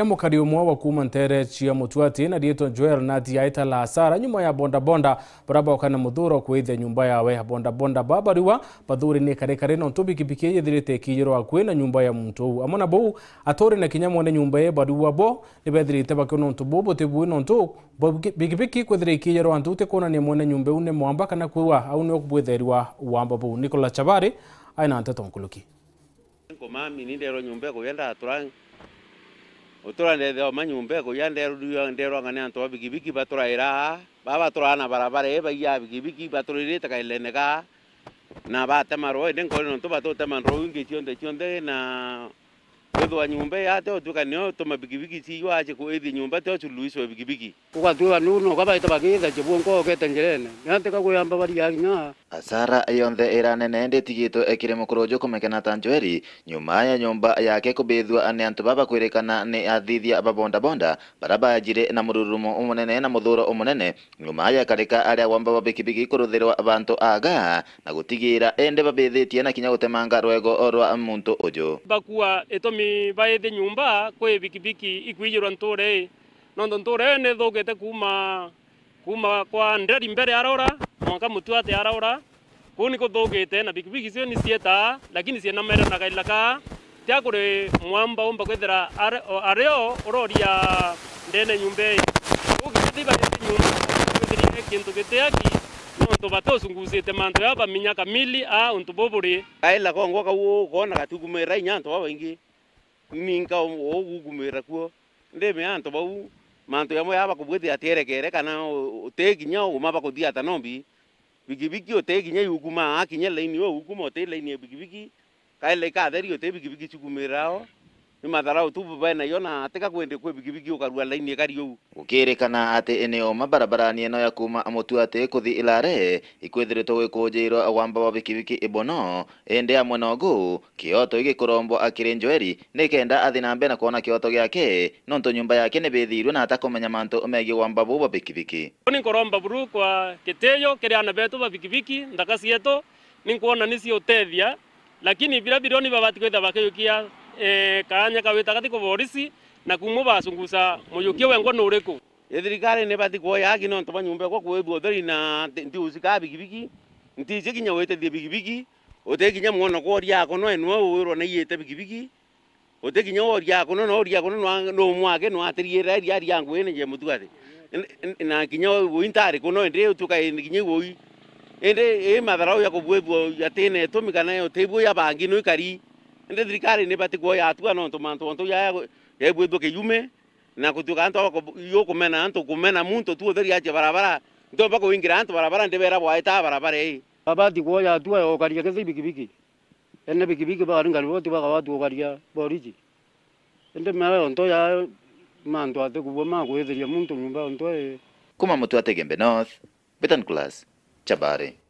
ke mukari umwe wa kuma ntere cia mutuati na dietwo joel nati ita la asara nyuma ya bonda bonda baraba ukana muthuro kwithia nyumba ya weha bonda bondabonda babariwa bathuri ni kare kare na nontu bikibiki yethirite kiyirwa wakwe na nyumba ya mtu huu amona bohu atore na kinyamu wane nyumba ye bariwa bo nibethirite bakio nontu bu butibui nontu bikibiki kwithira ikiyirwa kona ni mwane nyumba une muamba kana kuwa au ni nio kubwitheriwa uamba bohu nikola chabari aina nteto nkuluki nkomami nindero nyumba kuyendaa turang utura ndethe o manyumba ko ya nderu nderu ngane antu bigibigi batura ira baba tura na barabara e ba ya bigibigi batura ire taka ilene ka na ba temaro ende ngolo ntu batu temaro ingi tionde tionde na twithwa nyumba ya teo tuka nio toma bigibigi ciywa ache kwa ithi nyumba teo chuluiswa bigibigi tuwa nuno kwa ugabaita bagitha nko ogete njirene kwa natika kuyamba ya nyaa asara irane nende nditigitwe ekire mkurojo kumekena ta njweri nyuma ya nyumba ya keko yake kubithwa ni antu baba kwirikana babonda bonda. Baraba ya jire na mururumo umunene na mudhuro umunene nyuma ya karika aria wamba babikibigi wa abanto aga na gutigira indi babithitie na kinya gutemanga rwego rwa muntu uju bakua etomi baite nyumba kwi bikibiki ikwijirwa nture nondo nture ne thugite kuma kuma kwa ndreri mbere arora mwaka mutu ate arora kuni ni kuthugite na bikibiki sio ni sieta lakini sie na mera na gailaka tia kuri mwamba umba kwethera areo uroria ndene nyumba ii ugithi baite nyumba kwithirire kintu gitiaki untu batosungusite mantu ya baminya kamili a untu boburi aila kongwa kau kona gatigumira inyantu abaingi ninka ogugumera kuo nde me anto bau manto yamo yaba kubwete ya tere kere kana ote ginya oguma bakuthia ta nombi bigibigi ote ginya yuguma akinya laini wo uguma ote laini e bigibigi kai le ka theri ote bigibigi chugumerao ni matharau tu baba naiona atä gakwende kwä bigibigi å karua ukarua line å yo ukere kä rä kana atä eneo ni eno ya kuma amotu ate kuthi ilare ikwethire to weko gwä awamba njä irwo wa bikibiki ibono ende ya monogo kioto kä oto akire njweri rombo akä rä kenda athi na kuona kioto yake no nto nyumba yake ne bä na atakå menya manto omegi wamba bå wa bikibiki nä nkå buru kwa keteyo kire yo ana betå ba bikibiki ndaka cietå nä nkuona nä cio tethia lakini bila virioni vavati kwitha e, kanya kawita gati kuborisi na kumwe basungusa muyukia wengwa ni uriku ithirikari nä bati kuoya aki no ntoba nyumba kwa kuibwa utheri na ndi ntiusika bigibigi ntije kinya witethie bigibigi uti kinya mwono ria ko no enwa uro na iyite bigibigi ginya kinya woria ko no noria ko no no mwake no atiriira iria ria ria ngwe ni je mutugati na ginya wo kinya guintari kuno ndi utuka kinya gui ende e madarau ya ko bwe ya kubwibwo atine tumi kana utibwo ya bangi no ikari ndi thirikari nä bati kuoya atua no tåmantå ontå ya two kä yume na kutuka tuä wako yå kå mena ntå kå mena muntå tu å theri barabara ntomba bako ingä ra barabara ndi bera bwaä ta barabara ä abati kuoya atua ya å karia biki thä biki biki bikibiki ringa riboti baka watu å karia boriji ndi mera onto ya mantå atä kuo magwä theria muntu nyumba onto kuma mutu ategembe north betan betanclas chabare